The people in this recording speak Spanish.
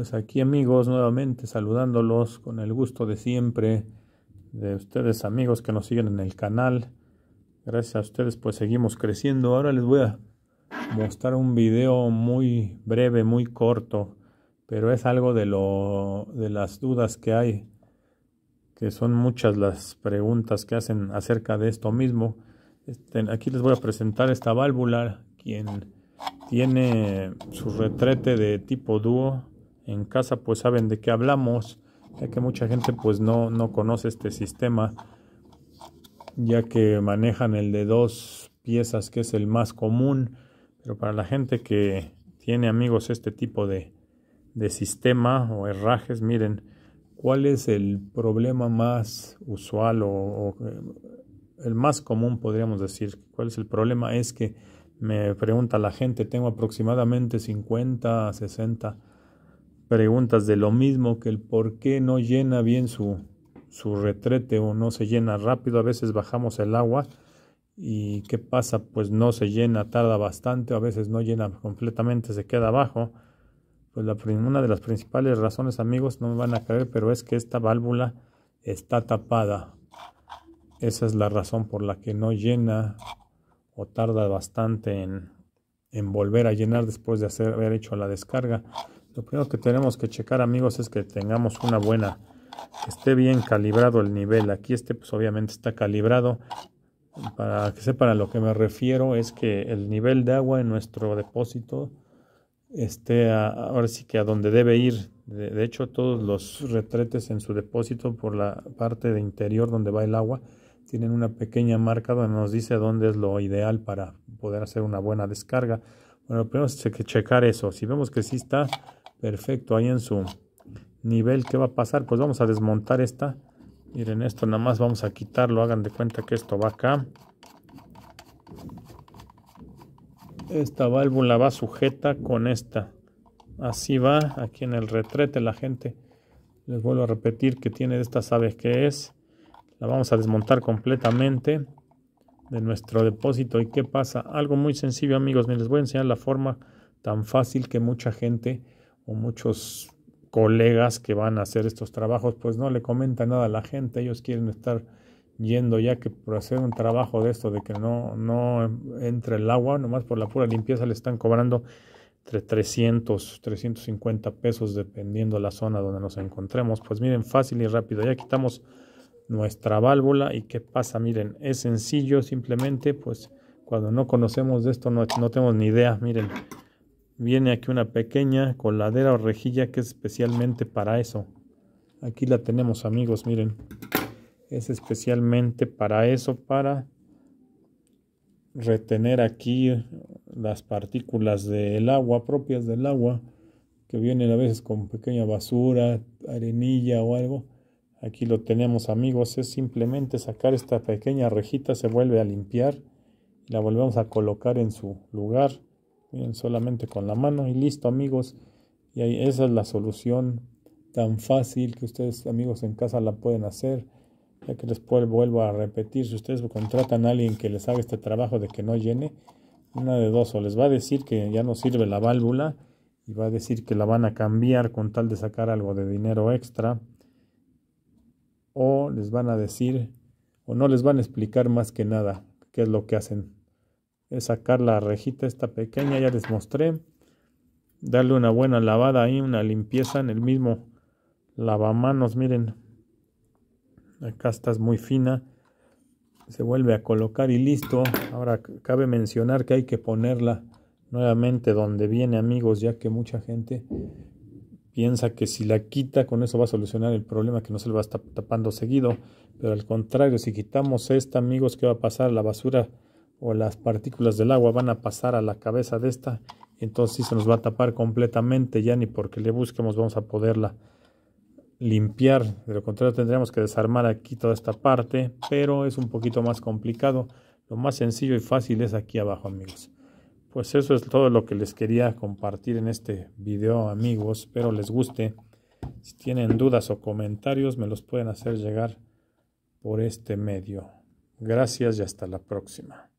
Pues aquí amigos, nuevamente saludándolos con el gusto de siempre, de ustedes amigos que nos siguen en el canal. Gracias a ustedes pues seguimos creciendo. Ahora les voy a mostrar un video muy breve, muy corto, pero es algo de, lo, de las dudas que hay, que son muchas las preguntas que hacen acerca de esto mismo. Este, aquí les voy a presentar esta válvula, quien tiene su retrete de tipo dúo en casa pues saben de qué hablamos, ya que mucha gente pues no, no conoce este sistema, ya que manejan el de dos piezas que es el más común, pero para la gente que tiene amigos este tipo de, de sistema o herrajes, miren, ¿cuál es el problema más usual o, o eh, el más común podríamos decir? ¿Cuál es el problema? Es que me pregunta la gente, tengo aproximadamente 50, 60 preguntas de lo mismo, que el por qué no llena bien su, su retrete o no se llena rápido, a veces bajamos el agua y qué pasa, pues no se llena, tarda bastante, o a veces no llena completamente, se queda abajo. Pues la, una de las principales razones, amigos, no me van a creer, pero es que esta válvula está tapada. Esa es la razón por la que no llena o tarda bastante en, en volver a llenar después de hacer, haber hecho la descarga. Lo primero que tenemos que checar amigos es que tengamos una buena, que esté bien calibrado el nivel. Aquí este pues obviamente está calibrado. Para que sepan a lo que me refiero es que el nivel de agua en nuestro depósito esté ahora sí que a donde debe ir. De, hecho todos los retretes en su depósito por la parte de interior donde va el agua tienen una pequeña marca donde nos dice dónde es lo ideal para poder hacer una buena descarga. Bueno, lo primero hay que checar eso. Si vemos que sí está perfecto ahí en su nivel. ¿Qué va a pasar? Pues vamos a desmontar esta. Miren, esto nada más vamos a quitarlo. Hagan de cuenta que esto va acá. Esta válvula va sujeta con esta. Así va aquí en el retrete la gente. Les vuelvo a repetir que tiene de estas aves que es. La vamos a desmontar completamente de nuestro depósito. ¿Y qué pasa? Algo muy sencillo amigos. les voy a enseñar la forma tan fácil que mucha gente o muchos colegas que van a hacer estos trabajos, pues no le comentan nada a la gente, ellos quieren estar yendo ya que por hacer un trabajo de esto, de que no, no entre el agua, nomás por la pura limpieza le están cobrando entre 300, 350 pesos dependiendo la zona donde nos encontremos. Pues miren, fácil y rápido, ya quitamos nuestra válvula y qué pasa, miren, es sencillo, simplemente pues cuando no conocemos de esto no, no tenemos ni idea, miren viene aquí una pequeña coladera o rejilla que es especialmente para eso. Aquí la tenemos amigos, miren. Es especialmente para eso, para retener aquí las partículas del agua, propias del agua, que vienen a veces con pequeña basura, arenilla o algo. Aquí lo tenemos amigos, es simplemente sacar esta pequeña rejita, se vuelve a limpiar y la volvemos a colocar en su lugar solamente con la mano y listo amigos. Y ahí, esa es la solución tan fácil que ustedes amigos en casa la pueden hacer. Ya que les vuelvo a repetir, si ustedes contratan a alguien que les haga este trabajo de que no llene, una de dos, o les va a decir que ya no sirve la válvula y va a decir que la van a cambiar con tal de sacar algo de dinero extra, o les van a decir, o no les van a explicar más que nada qué es lo que hacen es sacar la rejita esta pequeña, ya les mostré. Darle una buena lavada y una limpieza en el mismo lavamanos, miren. Acá está muy fina. Se vuelve a colocar y listo. Ahora cabe mencionar que hay que ponerla nuevamente donde viene, amigos, ya que mucha gente piensa que si la quita con eso va a solucionar el problema que no se le va a estar tapando seguido. Pero al contrario, si quitamos esta, amigos, ¿qué va a pasar? La basura o las partículas del agua van a pasar a la cabeza de esta, entonces se nos va a tapar completamente, ya ni porque le busquemos vamos a poderla limpiar, de lo contrario tendríamos que desarmar aquí toda esta parte, pero es un poquito más complicado, lo más sencillo y fácil es aquí abajo amigos. Pues eso es todo lo que les quería compartir en este video amigos, espero les guste. Si tienen dudas o comentarios me los pueden hacer llegar por este medio. Gracias y hasta la próxima.